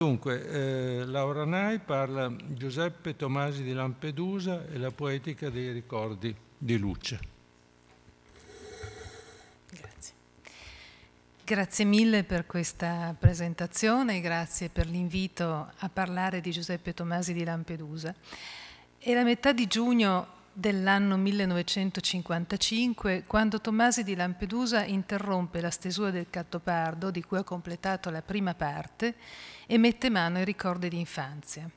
Dunque, eh, Laura Nai parla Giuseppe Tomasi di Lampedusa e la poetica dei ricordi di Luce. Grazie. Grazie mille per questa presentazione, grazie per l'invito a parlare di Giuseppe Tomasi di Lampedusa. È la metà di giugno dell'anno 1955, quando Tommasi di Lampedusa interrompe la stesura del Cattopardo, di cui ha completato la prima parte, e mette mano ai ricordi di infanzia.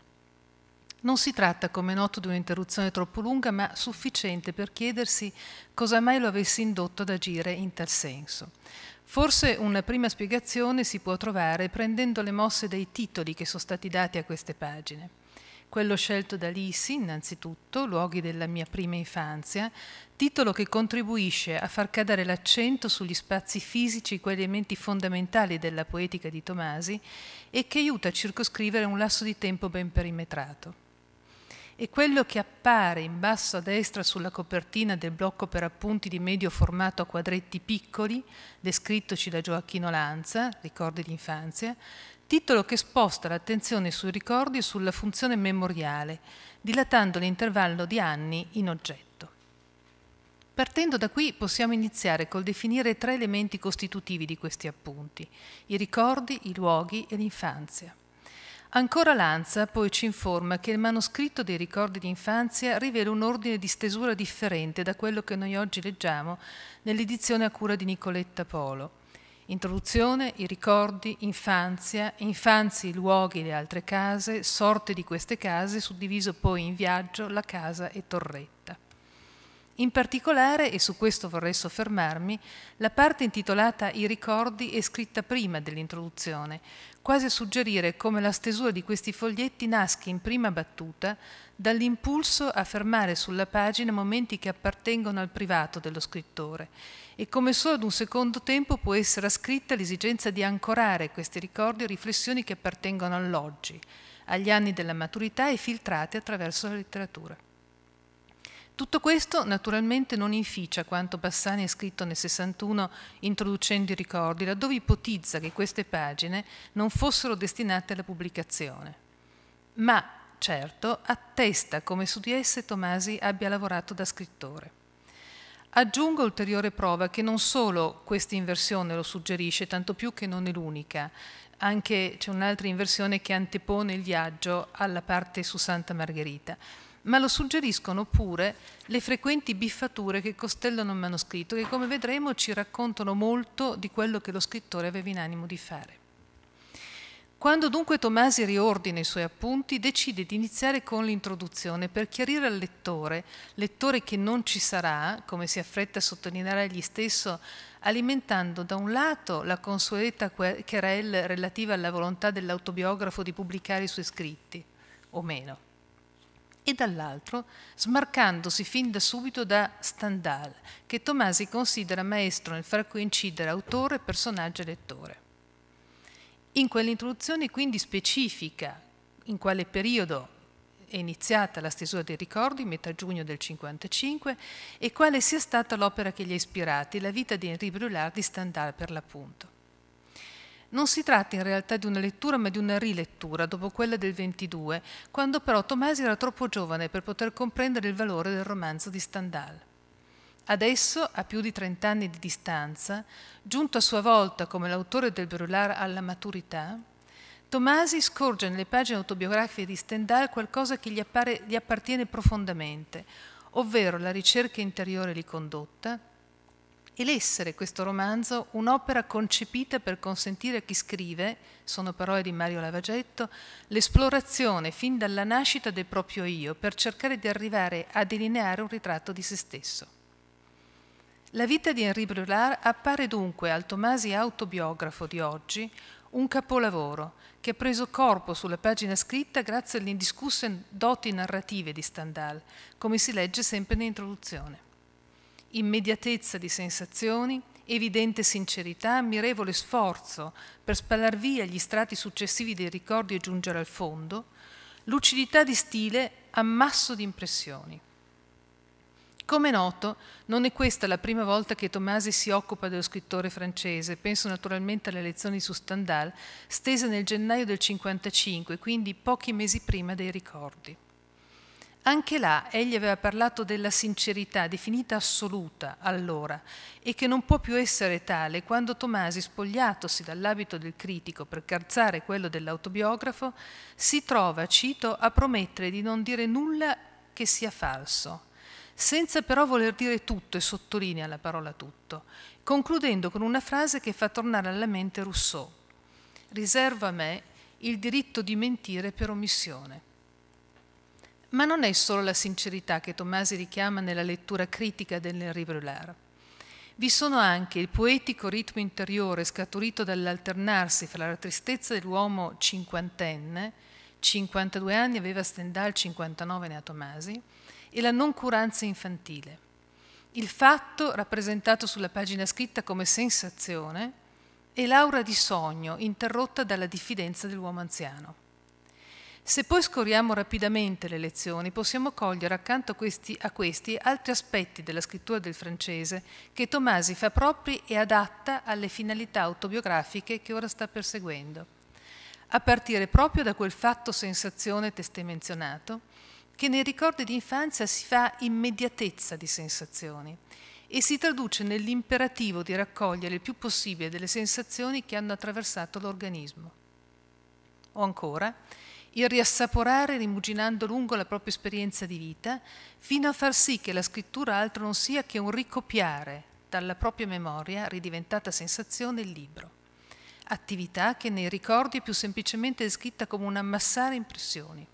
Non si tratta, come noto, di un'interruzione troppo lunga, ma sufficiente per chiedersi cosa mai lo avesse indotto ad agire in tal senso. Forse una prima spiegazione si può trovare prendendo le mosse dei titoli che sono stati dati a queste pagine quello scelto da Lisi, innanzitutto, luoghi della mia prima infanzia, titolo che contribuisce a far cadere l'accento sugli spazi fisici, quegli elementi fondamentali della poetica di Tomasi, e che aiuta a circoscrivere un lasso di tempo ben perimetrato. E quello che appare in basso a destra sulla copertina del blocco per appunti di medio formato a quadretti piccoli, descrittoci da Gioacchino Lanza, ricordi d'infanzia, titolo che sposta l'attenzione sui ricordi e sulla funzione memoriale, dilatando l'intervallo di anni in oggetto. Partendo da qui possiamo iniziare col definire tre elementi costitutivi di questi appunti, i ricordi, i luoghi e l'infanzia. Ancora Lanza poi ci informa che il manoscritto dei ricordi di infanzia rivela un ordine di stesura differente da quello che noi oggi leggiamo nell'edizione a cura di Nicoletta Polo Introduzione, i ricordi, infanzia, infanzi, i luoghi, le altre case, sorte di queste case, suddiviso poi in viaggio, la casa e torretta. In particolare, e su questo vorrei soffermarmi, la parte intitolata I ricordi è scritta prima dell'introduzione, quasi a suggerire come la stesura di questi foglietti nasca in prima battuta dall'impulso a fermare sulla pagina momenti che appartengono al privato dello scrittore e come solo ad un secondo tempo può essere ascritta l'esigenza di ancorare questi ricordi o riflessioni che appartengono all'oggi, agli anni della maturità e filtrate attraverso la letteratura. Tutto questo naturalmente non inficia quanto Bassani ha scritto nel 61 introducendo i ricordi, laddove ipotizza che queste pagine non fossero destinate alla pubblicazione. Ma, certo, attesta come su di esse Tomasi abbia lavorato da scrittore. Aggiungo ulteriore prova che non solo questa inversione lo suggerisce, tanto più che non è l'unica, anche c'è un'altra inversione che antepone il viaggio alla parte su Santa Margherita, ma lo suggeriscono pure le frequenti biffature che costellano il manoscritto, che come vedremo ci raccontano molto di quello che lo scrittore aveva in animo di fare. Quando dunque Tomasi riordina i suoi appunti, decide di iniziare con l'introduzione per chiarire al lettore, lettore che non ci sarà, come si affretta a sottolineare egli stesso, alimentando da un lato la consueta querelle relativa alla volontà dell'autobiografo di pubblicare i suoi scritti, o meno, e dall'altro smarcandosi fin da subito da Stendhal, che Tomasi considera maestro nel far coincidere autore, personaggio e lettore. In quell'introduzione quindi specifica in quale periodo è iniziata la stesura dei ricordi, metà giugno del 1955, e quale sia stata l'opera che gli ha ispirati, la vita di Henri Brulard di Stendhal per l'appunto. Non si tratta in realtà di una lettura ma di una rilettura dopo quella del 22, quando però Tomasi era troppo giovane per poter comprendere il valore del romanzo di Stendhal. Adesso, a più di 30 anni di distanza, giunto a sua volta come l'autore del Brulard alla maturità, Tomasi scorge nelle pagine autobiografiche di Stendhal qualcosa che gli, appare, gli appartiene profondamente, ovvero la ricerca interiore lì condotta, e l'essere questo romanzo un'opera concepita per consentire a chi scrive, sono parole di Mario Lavagetto, l'esplorazione fin dalla nascita del proprio io per cercare di arrivare a delineare un ritratto di se stesso. La vita di Henri Brulard appare dunque al Tomasi autobiografo di oggi un capolavoro che ha preso corpo sulla pagina scritta grazie alle indiscusse doti narrative di Stendhal, come si legge sempre nell'introduzione. Immediatezza di sensazioni, evidente sincerità, ammirevole sforzo per spalar via gli strati successivi dei ricordi e giungere al fondo, lucidità di stile, ammasso di impressioni. Come è noto, non è questa la prima volta che Tomasi si occupa dello scrittore francese, penso naturalmente alle lezioni su Stendhal, stese nel gennaio del 1955, quindi pochi mesi prima dei ricordi. Anche là egli aveva parlato della sincerità, definita assoluta allora, e che non può più essere tale quando Tomasi, spogliatosi dall'abito del critico per calzare quello dell'autobiografo, si trova, cito, a promettere di non dire nulla che sia falso, senza però voler dire tutto e sottolinea la parola tutto, concludendo con una frase che fa tornare alla mente Rousseau. Riservo a me il diritto di mentire per omissione. Ma non è solo la sincerità che Tommasi richiama nella lettura critica dell'Henri Brulard. Vi sono anche il poetico ritmo interiore scaturito dall'alternarsi fra la tristezza dell'uomo cinquantenne, 52 anni aveva Stendhal, 59 ne ha Tomasi, e la noncuranza infantile. Il fatto, rappresentato sulla pagina scritta come sensazione, e l'aura di sogno interrotta dalla diffidenza dell'uomo anziano. Se poi scorriamo rapidamente le lezioni, possiamo cogliere accanto a questi, a questi, altri aspetti della scrittura del francese che Tomasi fa propri e adatta alle finalità autobiografiche che ora sta perseguendo, a partire proprio da quel fatto sensazione testé menzionato, che nei ricordi di infanzia si fa immediatezza di sensazioni e si traduce nell'imperativo di raccogliere il più possibile delle sensazioni che hanno attraversato l'organismo. O ancora, il riassaporare rimuginando lungo la propria esperienza di vita, fino a far sì che la scrittura altro non sia che un ricopiare dalla propria memoria, ridiventata sensazione, il libro. Attività che nei ricordi è più semplicemente descritta come un ammassare impressioni.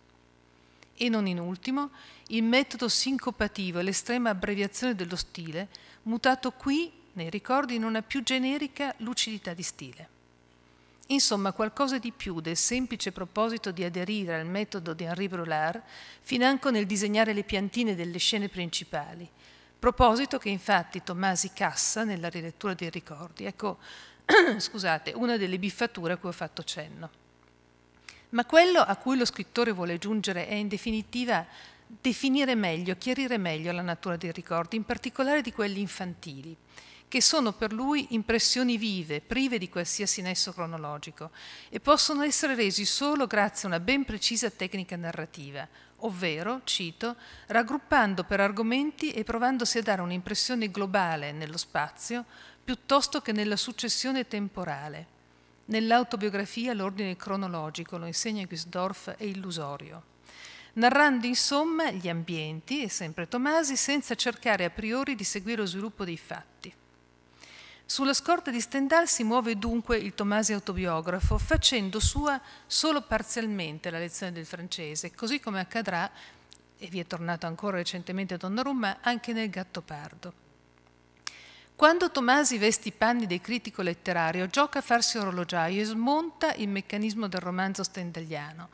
E non in ultimo, il metodo sincopativo e l'estrema abbreviazione dello stile, mutato qui nei ricordi in una più generica lucidità di stile. Insomma, qualcosa di più del semplice proposito di aderire al metodo di Henri Brulard, financo nel disegnare le piantine delle scene principali. Proposito che infatti Tomasi Cassa nella rilettura dei ricordi, ecco, scusate, una delle biffature a cui ho fatto cenno. Ma quello a cui lo scrittore vuole giungere è in definitiva definire meglio, chiarire meglio la natura dei ricordi, in particolare di quelli infantili, che sono per lui impressioni vive, prive di qualsiasi nesso cronologico e possono essere resi solo grazie a una ben precisa tecnica narrativa, ovvero, cito, raggruppando per argomenti e provandosi a dare un'impressione globale nello spazio piuttosto che nella successione temporale. Nell'autobiografia l'ordine cronologico, lo insegna Gusdorf, è illusorio. Narrando insomma gli ambienti, e sempre Tomasi, senza cercare a priori di seguire lo sviluppo dei fatti. Sulla scorta di Stendhal si muove dunque il Tomasi autobiografo, facendo sua solo parzialmente la lezione del francese, così come accadrà, e vi è tornato ancora recentemente Donnarumma, anche nel Gattopardo. Quando Tomasi veste i panni del critico letterario, gioca a farsi orologiaio e smonta il meccanismo del romanzo stendagliano,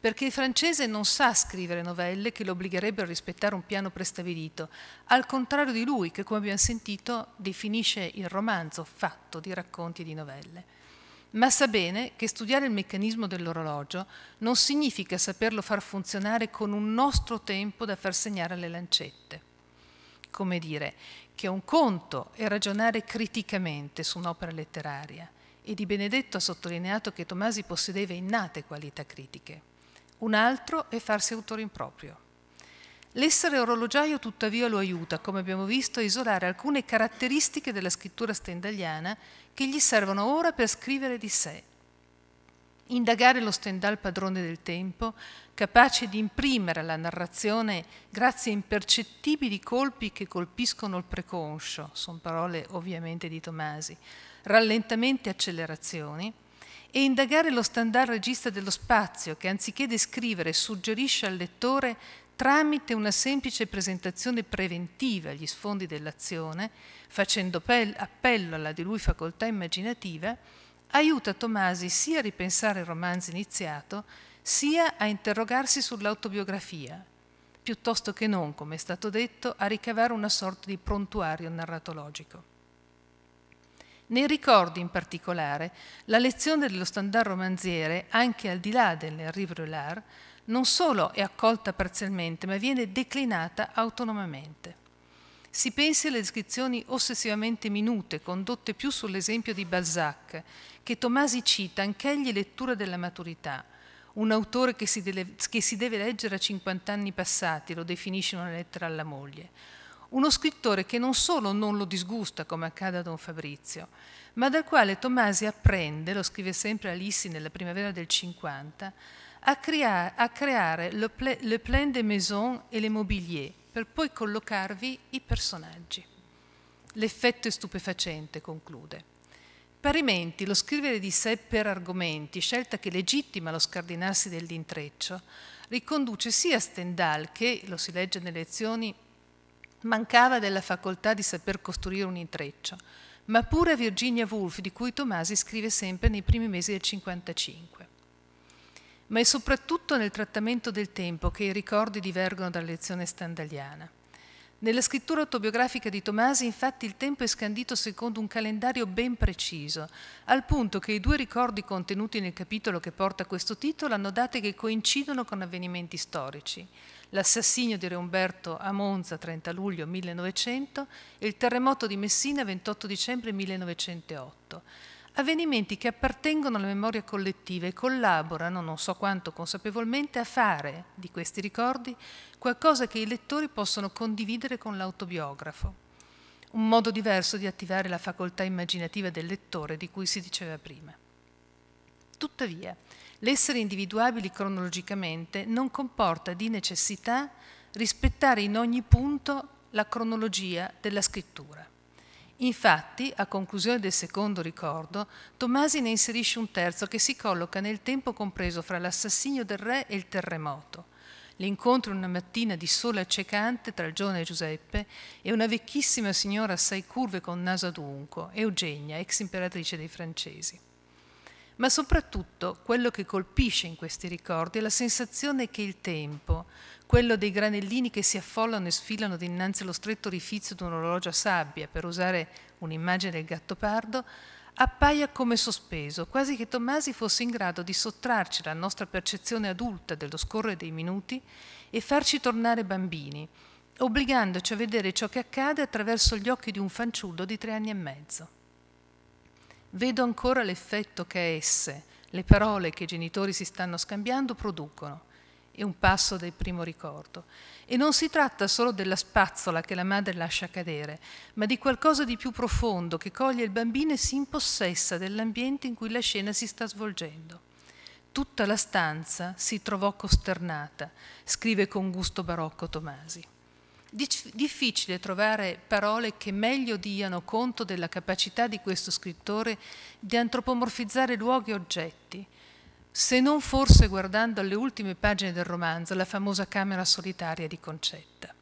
perché il francese non sa scrivere novelle che lo obbligherebbero a rispettare un piano prestabilito, al contrario di lui che, come abbiamo sentito, definisce il romanzo fatto di racconti e di novelle. Ma sa bene che studiare il meccanismo dell'orologio non significa saperlo far funzionare con un nostro tempo da far segnare alle lancette come dire, che un conto è ragionare criticamente su un'opera letteraria e Di Benedetto ha sottolineato che Tomasi possedeva innate qualità critiche. Un altro è farsi autore improprio. L'essere orologiaio tuttavia lo aiuta, come abbiamo visto, a isolare alcune caratteristiche della scrittura stendaliana che gli servono ora per scrivere di sé. Indagare lo Stendhal padrone del tempo capace di imprimere alla narrazione grazie a impercettibili colpi che colpiscono il preconscio, sono parole ovviamente di Tomasi, rallentamenti e accelerazioni, e indagare lo standard regista dello spazio che anziché descrivere suggerisce al lettore tramite una semplice presentazione preventiva agli sfondi dell'azione, facendo appello alla di lui facoltà immaginativa, aiuta Tomasi sia a ripensare il romanzo iniziato, sia a interrogarsi sull'autobiografia, piuttosto che non, come è stato detto, a ricavare una sorta di prontuario narratologico. Nei ricordi, in particolare, la lezione dello standard romanziere, anche al di là del Rivrelard, non solo è accolta parzialmente, ma viene declinata autonomamente. Si pensi alle descrizioni ossessivamente minute, condotte più sull'esempio di Balzac, che Tomasi cita anch'egli lettura della maturità, un autore che si, deve, che si deve leggere a 50 anni passati, lo definisce in una lettera alla moglie. Uno scrittore che non solo non lo disgusta, come accade a Don Fabrizio, ma dal quale Tomasi apprende, lo scrive sempre Alissi nella primavera del 50, a, creare, a creare le, ple, le plein des maisons e le mobilier, per poi collocarvi i personaggi. L'effetto è stupefacente, conclude. Parimenti, lo scrivere di sé per argomenti, scelta che legittima lo scardinarsi dell'intreccio, riconduce sia Stendhal che, lo si legge nelle lezioni, mancava della facoltà di saper costruire un intreccio, ma pure a Virginia Woolf, di cui Tomasi scrive sempre nei primi mesi del 55. Ma è soprattutto nel trattamento del tempo che i ricordi divergono dalla lezione standaliana. Nella scrittura autobiografica di Tomasi, infatti, il tempo è scandito secondo un calendario ben preciso, al punto che i due ricordi contenuti nel capitolo che porta questo titolo hanno date che coincidono con avvenimenti storici. L'assassinio di Re Umberto a Monza 30 luglio 1900 e il terremoto di Messina 28 dicembre 1908 avvenimenti che appartengono alla memoria collettiva e collaborano, non so quanto consapevolmente, a fare di questi ricordi qualcosa che i lettori possono condividere con l'autobiografo. Un modo diverso di attivare la facoltà immaginativa del lettore di cui si diceva prima. Tuttavia, l'essere individuabili cronologicamente non comporta di necessità rispettare in ogni punto la cronologia della scrittura. Infatti, a conclusione del secondo ricordo, Tomasi ne inserisce un terzo che si colloca nel tempo compreso fra l'assassinio del re e il terremoto, l'incontro una mattina di sole accecante tra il giovane Giuseppe e una vecchissima signora assai curve con naso adunco, Eugenia, ex imperatrice dei francesi ma soprattutto quello che colpisce in questi ricordi è la sensazione che il tempo, quello dei granellini che si affollano e sfilano dinanzi allo stretto orifizio di un orologio a sabbia, per usare un'immagine del gatto pardo, appaia come sospeso, quasi che Tommasi fosse in grado di sottrarci alla nostra percezione adulta dello scorrere dei minuti e farci tornare bambini, obbligandoci a vedere ciò che accade attraverso gli occhi di un fanciullo di tre anni e mezzo vedo ancora l'effetto che esse, le parole che i genitori si stanno scambiando, producono. È un passo del primo ricordo. E non si tratta solo della spazzola che la madre lascia cadere, ma di qualcosa di più profondo che coglie il bambino e si impossessa dell'ambiente in cui la scena si sta svolgendo. Tutta la stanza si trovò costernata, scrive con gusto barocco Tomasi difficile trovare parole che meglio diano conto della capacità di questo scrittore di antropomorfizzare luoghi e oggetti, se non forse guardando alle ultime pagine del romanzo, la famosa camera solitaria di Concetta.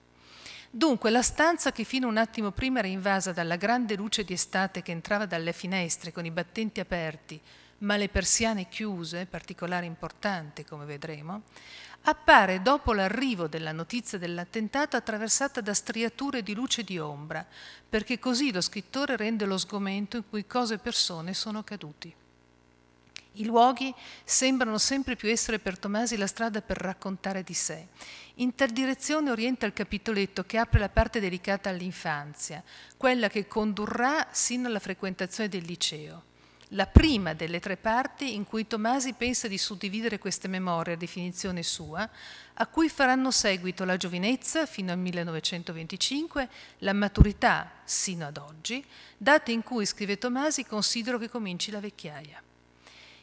Dunque, la stanza che fino un attimo prima era invasa dalla grande luce di estate che entrava dalle finestre con i battenti aperti, ma le persiane chiuse, particolare importante come vedremo, appare dopo l'arrivo della notizia dell'attentato attraversata da striature di luce e di ombra, perché così lo scrittore rende lo sgomento in cui cose e persone sono caduti. I luoghi sembrano sempre più essere per Tomasi la strada per raccontare di sé. In tal direzione orienta il capitoletto che apre la parte dedicata all'infanzia, quella che condurrà sino alla frequentazione del liceo la prima delle tre parti in cui Tomasi pensa di suddividere queste memorie a definizione sua, a cui faranno seguito la giovinezza fino al 1925, la maturità sino ad oggi, date in cui, scrive Tomasi, considero che cominci la vecchiaia.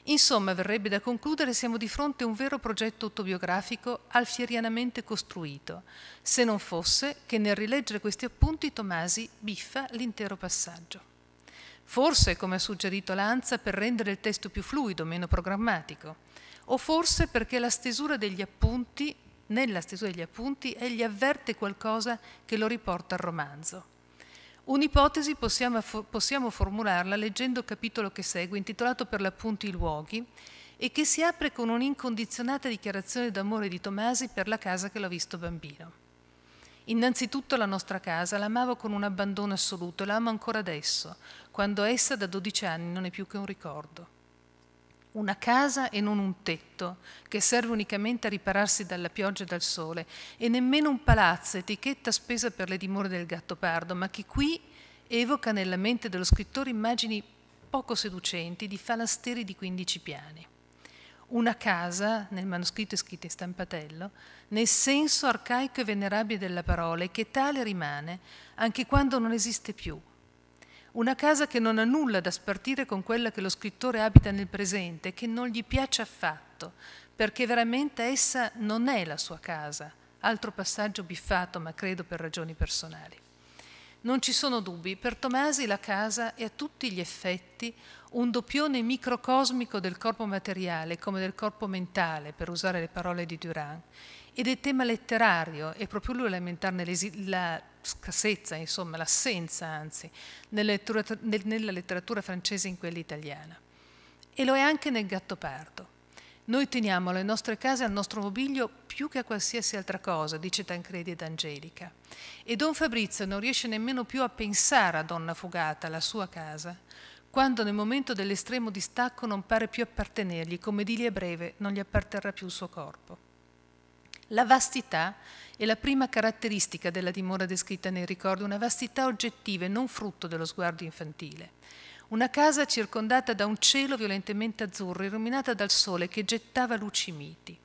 Insomma, verrebbe da concludere, siamo di fronte a un vero progetto autobiografico alfierianamente costruito, se non fosse che nel rileggere questi appunti Tomasi biffa l'intero passaggio forse come ha suggerito Lanza per rendere il testo più fluido, meno programmatico, o forse perché la stesura degli appunti, nella stesura degli appunti, egli avverte qualcosa che lo riporta al romanzo. Un'ipotesi possiamo, possiamo formularla leggendo il capitolo che segue, intitolato per l'appunto I luoghi, e che si apre con un'incondizionata dichiarazione d'amore di Tomasi per la casa che l'ha visto bambino. Innanzitutto la nostra casa l'amavo con un abbandono assoluto e la amo ancora adesso, quando essa da 12 anni non è più che un ricordo. Una casa e non un tetto, che serve unicamente a ripararsi dalla pioggia e dal sole, e nemmeno un palazzo, etichetta spesa per le dimore del gatto pardo, ma che qui evoca nella mente dello scrittore immagini poco seducenti di falasteri di 15 piani una casa, nel manoscritto è scritto in stampatello, nel senso arcaico e venerabile della parola e che tale rimane anche quando non esiste più. Una casa che non ha nulla da spartire con quella che lo scrittore abita nel presente, e che non gli piace affatto, perché veramente essa non è la sua casa. Altro passaggio biffato, ma credo per ragioni personali. Non ci sono dubbi, per Tomasi la casa è a tutti gli effetti un doppione microcosmico del corpo materiale come del corpo mentale, per usare le parole di Durand, ed è tema letterario, è proprio lui a lamentarne la scarsezza, insomma, l'assenza anzi, nella letteratura, francese e in quella italiana. E lo è anche nel Gatto Gattopardo. Noi teniamo le nostre case, al nostro mobilio più che a qualsiasi altra cosa, dice Tancredi ed Angelica. E don Fabrizio non riesce nemmeno più a pensare a donna fugata, la sua casa, quando nel momento dell'estremo distacco non pare più appartenergli, come di lì a breve non gli apparterrà più il suo corpo. La vastità è la prima caratteristica della dimora descritta nel ricordo, una vastità oggettiva e non frutto dello sguardo infantile una casa circondata da un cielo violentemente azzurro, illuminata dal sole che gettava luci miti,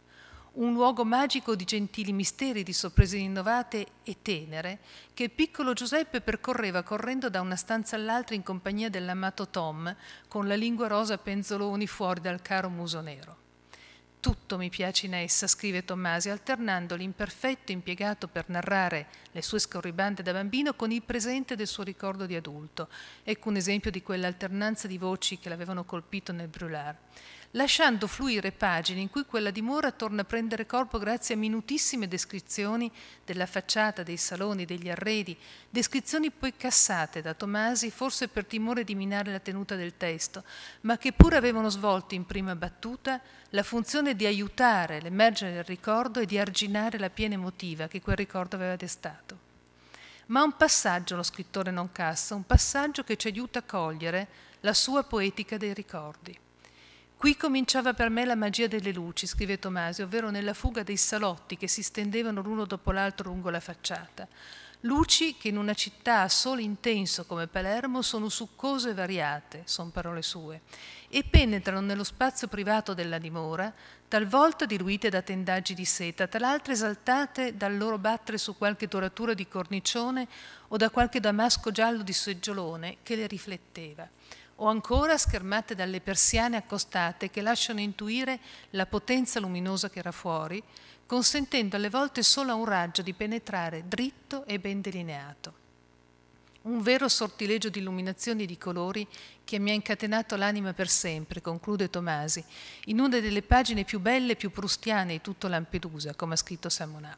un luogo magico di gentili misteri, di sorprese innovate e tenere, che il piccolo Giuseppe percorreva correndo da una stanza all'altra in compagnia dell'amato Tom, con la lingua rosa penzoloni fuori dal caro muso nero. Tutto mi piace in essa, scrive Tommasi, alternando l'imperfetto impiegato per narrare le sue scorribande da bambino con il presente del suo ricordo di adulto. Ecco un esempio di quell'alternanza di voci che l'avevano colpito nel Brulard lasciando fluire pagine in cui quella dimora torna a prendere corpo grazie a minutissime descrizioni della facciata, dei saloni, degli arredi, descrizioni poi cassate da Tomasi forse per timore di minare la tenuta del testo, ma che pur avevano svolto in prima battuta la funzione di aiutare l'emergere del ricordo e di arginare la piena emotiva che quel ricordo aveva destato. Ma un passaggio lo scrittore non cassa, un passaggio che ci aiuta a cogliere la sua poetica dei ricordi. Qui cominciava per me la magia delle luci, scrive Tomasi, ovvero nella fuga dei salotti che si stendevano l'uno dopo l'altro lungo la facciata. Luci che in una città a sole intenso come Palermo sono succose e variate, sono parole sue, e penetrano nello spazio privato della dimora, talvolta diluite da tendaggi di seta, tal'altra esaltate dal loro battere su qualche doratura di cornicione o da qualche damasco giallo di seggiolone che le rifletteva o ancora schermate dalle persiane accostate che lasciano intuire la potenza luminosa che era fuori, consentendo alle volte solo a un raggio di penetrare dritto e ben delineato. Un vero sortileggio di illuminazioni e di colori che mi ha incatenato l'anima per sempre, conclude Tomasi, in una delle pagine più belle e più prustiane di tutto Lampedusa, come ha scritto Samonà.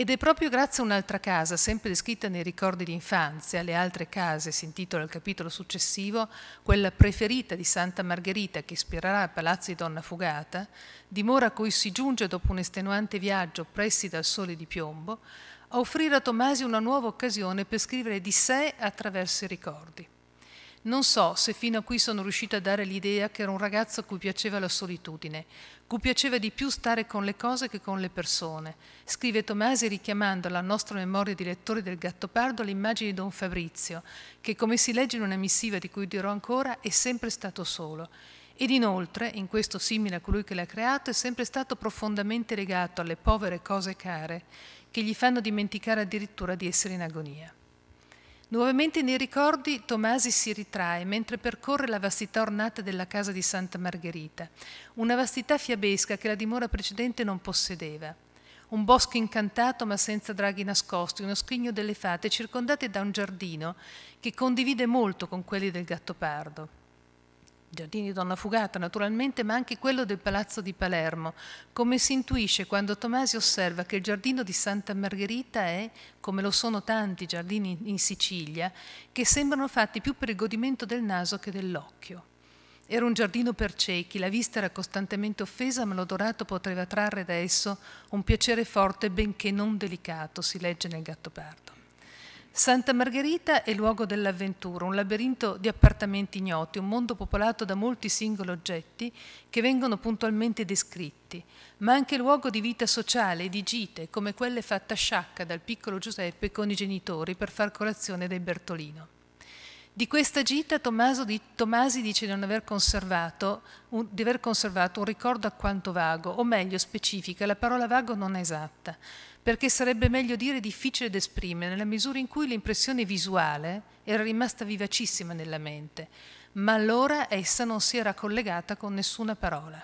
Ed è proprio grazie a un'altra casa, sempre descritta nei ricordi di infanzia, le altre case si intitola il capitolo successivo, quella preferita di Santa Margherita che ispirerà il palazzo di Donna Fugata, dimora a cui si giunge dopo un estenuante viaggio pressi dal sole di piombo, a offrire a Tomasi una nuova occasione per scrivere di sé attraverso i ricordi. Non so se fino a qui sono riuscita a dare l'idea che era un ragazzo a cui piaceva la solitudine, cui piaceva di più stare con le cose che con le persone, scrive Tomasi richiamando alla nostra memoria di lettore del Gattopardo l'immagine di Don Fabrizio, che come si legge in una missiva di cui dirò ancora, è sempre stato solo. Ed inoltre, in questo simile a colui che l'ha creato, è sempre stato profondamente legato alle povere cose care, che gli fanno dimenticare addirittura di essere in agonia. Nuovamente nei ricordi Tomasi si ritrae mentre percorre la vastità ornata della casa di Santa Margherita, una vastità fiabesca che la dimora precedente non possedeva. Un bosco incantato ma senza draghi nascosti, uno scrigno delle fate circondate da un giardino che condivide molto con quelli del gatto pardo. Giardini Donna Fugata naturalmente, ma anche quello del Palazzo di Palermo, come si intuisce quando Tomasi osserva che il giardino di Santa Margherita è, come lo sono tanti giardini in Sicilia, che sembrano fatti più per il godimento del naso che dell'occhio. Era un giardino per ciechi, la vista era costantemente offesa, ma l'odorato poteva trarre da esso un piacere forte benché non delicato, si legge nel Gattopardo. Santa Margherita è luogo dell'avventura, un labirinto di appartamenti ignoti, un mondo popolato da molti singoli oggetti che vengono puntualmente descritti, ma anche luogo di vita sociale e di gite, come quelle fatte a sciacca dal piccolo Giuseppe con i genitori per far colazione dei Bertolino. Di questa gita di, Tomasi dice di, aver conservato un, di aver conservato un ricordo alquanto vago, o meglio specifica, la parola vago non è esatta, perché sarebbe meglio dire difficile da esprimere, nella misura in cui l'impressione visuale era rimasta vivacissima nella mente, ma allora essa non si era collegata con nessuna parola.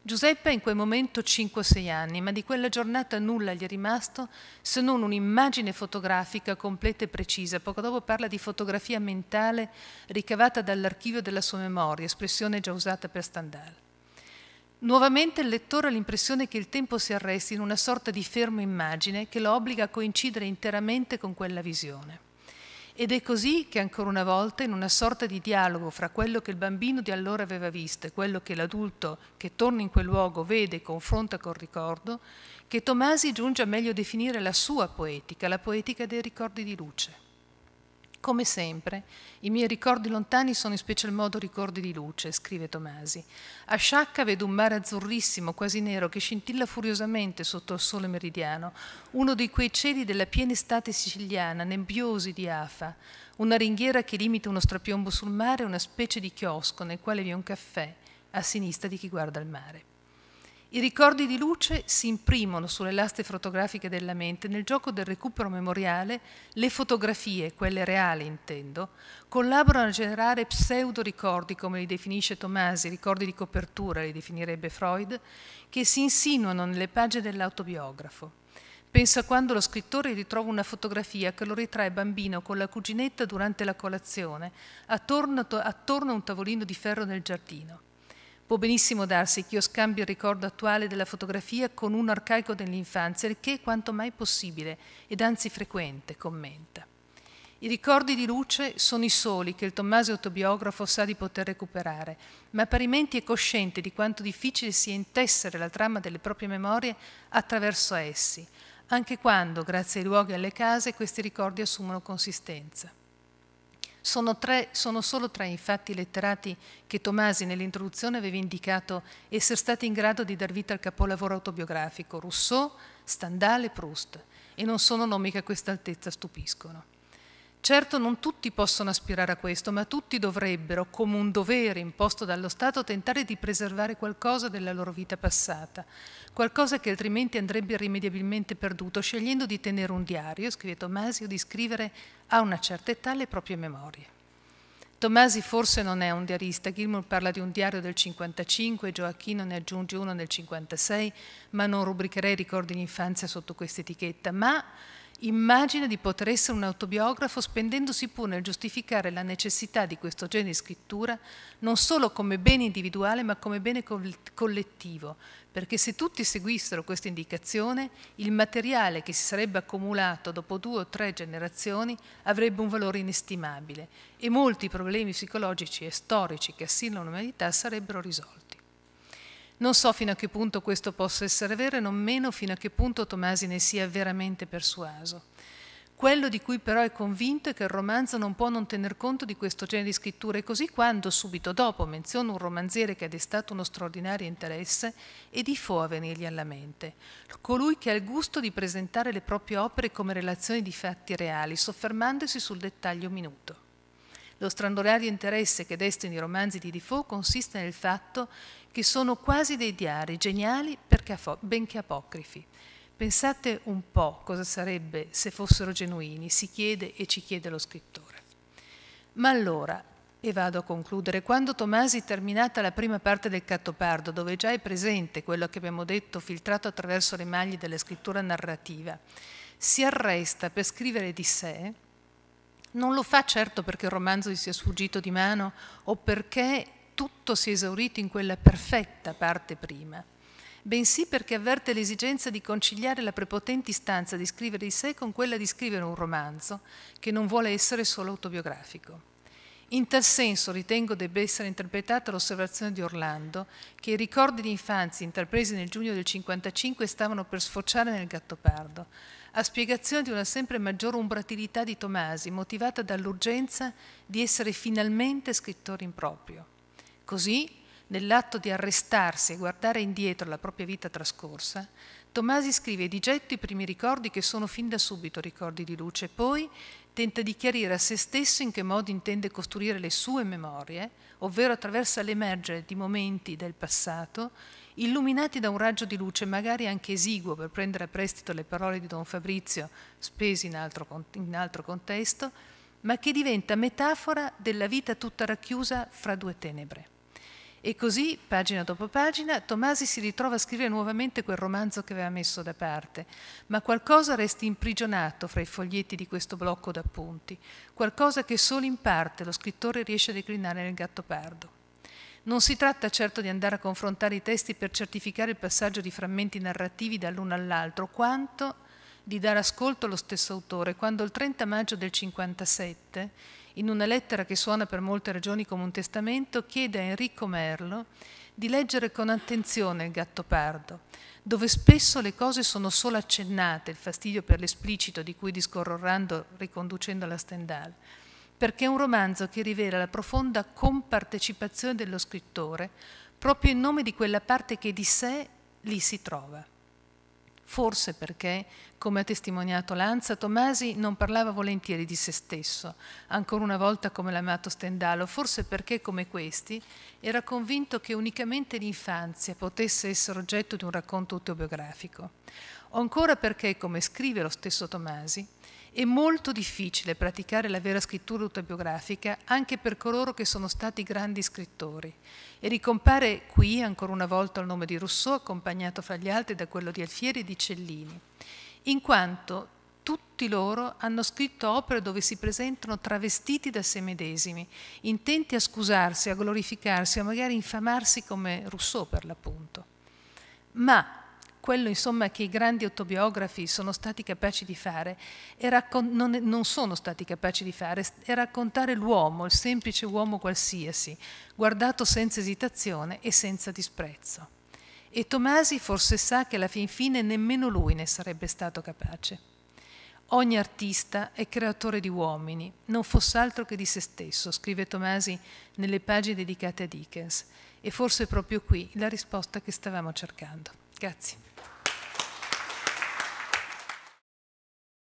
Giuseppe ha in quel momento 5-6 anni, ma di quella giornata nulla gli è rimasto se non un'immagine fotografica completa e precisa. Poco dopo parla di fotografia mentale ricavata dall'archivio della sua memoria, espressione già usata per Stendhal. Nuovamente il lettore ha l'impressione che il tempo si arresti in una sorta di fermo immagine che lo obbliga a coincidere interamente con quella visione. Ed è così che ancora una volta, in una sorta di dialogo fra quello che il bambino di allora aveva visto e quello che l'adulto che torna in quel luogo vede e confronta col ricordo, che Tomasi giunge a meglio definire la sua poetica, la poetica dei ricordi di luce. Come sempre, i miei ricordi lontani sono in special modo ricordi di luce, scrive Tomasi. A Sciacca vedo un mare azzurrissimo, quasi nero, che scintilla furiosamente sotto il sole meridiano, uno di quei cieli della piena estate siciliana, nebbiosi di afa, una ringhiera che limita uno strapiombo sul mare, una specie di chiosco nel quale vi è un caffè, a sinistra di chi guarda il mare. I ricordi di luce si imprimono sulle laste fotografiche della mente nel gioco del recupero memoriale, le fotografie, quelle reali intendo, collaborano a generare pseudo ricordi come li definisce Tomasi, ricordi di copertura li definirebbe Freud, che si insinuano nelle pagine dell'autobiografo. Pensa quando lo scrittore ritrova una fotografia che lo ritrae bambino con la cuginetta durante la colazione, attorno, attorno a un tavolino di ferro nel giardino. Può benissimo darsi che io scambio il ricordo attuale della fotografia con un arcaico dell'infanzia, che è quanto mai possibile ed anzi frequente, commenta. I ricordi di luce sono i soli che il Tommaso autobiografo sa di poter recuperare, ma parimenti è cosciente di quanto difficile sia intessere la trama delle proprie memorie attraverso essi, anche quando, grazie ai luoghi e alle case, questi ricordi assumono consistenza. Sono, tre, sono solo tre infatti i letterati che Tomasi nell'introduzione aveva indicato essere stati in grado di dar vita al capolavoro autobiografico, Rousseau, Stendhal e Proust, e non sono nomi che a questa altezza stupiscono. Certo non tutti possono aspirare a questo, ma tutti dovrebbero, come un dovere imposto dallo Stato, tentare di preservare qualcosa della loro vita passata, qualcosa che altrimenti andrebbe irrimediabilmente perduto, scegliendo di tenere un diario, scrive Tomasi, o di scrivere a una certa età le proprie memorie. Tomasi forse non è un diarista, Gilmour parla di un diario del 55, Gioacchino ne aggiunge uno nel 56, ma non rubricherei ricordi di sotto questa etichetta, ma immagina di poter essere un autobiografo spendendosi pure nel giustificare la necessità di questo genere di scrittura non solo come bene individuale ma come bene collettivo, perché se tutti seguissero questa indicazione il materiale che si sarebbe accumulato dopo due o tre generazioni avrebbe un valore inestimabile e molti problemi psicologici e storici che assilano l'umanità sarebbero risolti. Non so fino a che punto questo possa essere vero e non meno fino a che punto Tomasi ne sia veramente persuaso. Quello di cui però è convinto è che il romanzo non può non tener conto di questo genere di scrittura e così quando subito dopo menziona un romanziere che ha destato uno straordinario interesse è di Fo a venirgli alla mente, colui che ha il gusto di presentare le proprie opere come relazioni di fatti reali, soffermandosi sul dettaglio minuto. Lo straordinario interesse che destano i romanzi di Defoe consiste nel fatto che sono quasi dei diari geniali perché benché apocrifi. Pensate un po' cosa sarebbe se fossero genuini, si chiede e ci chiede lo scrittore. Ma allora, e vado a concludere, quando Tomasi, terminata la prima parte del Cattopardo, dove già è presente quello che abbiamo detto filtrato attraverso le maglie della scrittura narrativa, si arresta per scrivere di sé, non lo fa certo perché il romanzo gli sia sfuggito di mano o perché tutto si è esaurito in quella perfetta parte prima, bensì perché avverte l'esigenza di conciliare la prepotente istanza di scrivere di sé con quella di scrivere un romanzo che non vuole essere solo autobiografico. In tal senso ritengo debba essere interpretata l'osservazione di Orlando che i ricordi di infanzia intrapresi nel giugno del 55 stavano per sfociare nel Gattopardo, a spiegazione di una sempre maggiore umbratilità di Tomasi motivata dall'urgenza di essere finalmente scrittore in proprio. Così, nell'atto di arrestarsi e guardare indietro la propria vita trascorsa, Tomasi scrive di getto i primi ricordi che sono fin da subito ricordi di luce, poi tenta di chiarire a se stesso in che modo intende costruire le sue memorie, ovvero attraverso l'emergere di momenti del passato illuminati da un raggio di luce, magari anche esiguo, per prendere a prestito le parole di Don Fabrizio, spesi in altro, in altro contesto, ma che diventa metafora della vita tutta racchiusa fra due tenebre. E così, pagina dopo pagina, Tomasi si ritrova a scrivere nuovamente quel romanzo che aveva messo da parte, ma qualcosa resta imprigionato fra i foglietti di questo blocco d'appunti, qualcosa che solo in parte lo scrittore riesce a declinare nel gatto pardo. Non si tratta certo di andare a confrontare i testi per certificare il passaggio di frammenti narrativi dall'uno all'altro, quanto di dare ascolto allo stesso autore quando il 30 maggio del 57, in una lettera che suona per molte ragioni come un testamento, chiede a Enrico Merlo di leggere con attenzione il Gattopardo, dove spesso le cose sono solo accennate, il fastidio per l'esplicito di cui discorre Orlando riconducendo alla Stendhal, perché è un romanzo che rivela la profonda compartecipazione dello scrittore proprio in nome di quella parte che di sé lì si trova forse perché, come ha testimoniato Lanza, Tomasi non parlava volentieri di se stesso, ancora una volta come l'amato Stendalo, forse perché, come questi, era convinto che unicamente l'infanzia potesse essere oggetto di un racconto autobiografico, o ancora perché, come scrive lo stesso Tomasi, è molto difficile praticare la vera scrittura autobiografica anche per coloro che sono stati grandi scrittori, e ricompare qui ancora una volta il nome di Rousseau, accompagnato fra gli altri da quello di Alfieri e di Cellini, in quanto tutti loro hanno scritto opere dove si presentano travestiti da se medesimi, intenti a scusarsi, a glorificarsi, a magari infamarsi come Rousseau per l'appunto. Ma quello insomma, che i grandi autobiografi sono stati capaci di fare, non, non sono stati capaci di fare, è raccontare l'uomo, il semplice uomo qualsiasi, guardato senza esitazione e senza disprezzo. E Tomasi forse sa che alla fin fine nemmeno lui ne sarebbe stato capace. Ogni artista è creatore di uomini, non fosse altro che di se stesso, scrive Tomasi nelle pagine dedicate a Dickens. E forse è proprio qui la risposta che stavamo cercando. Grazie.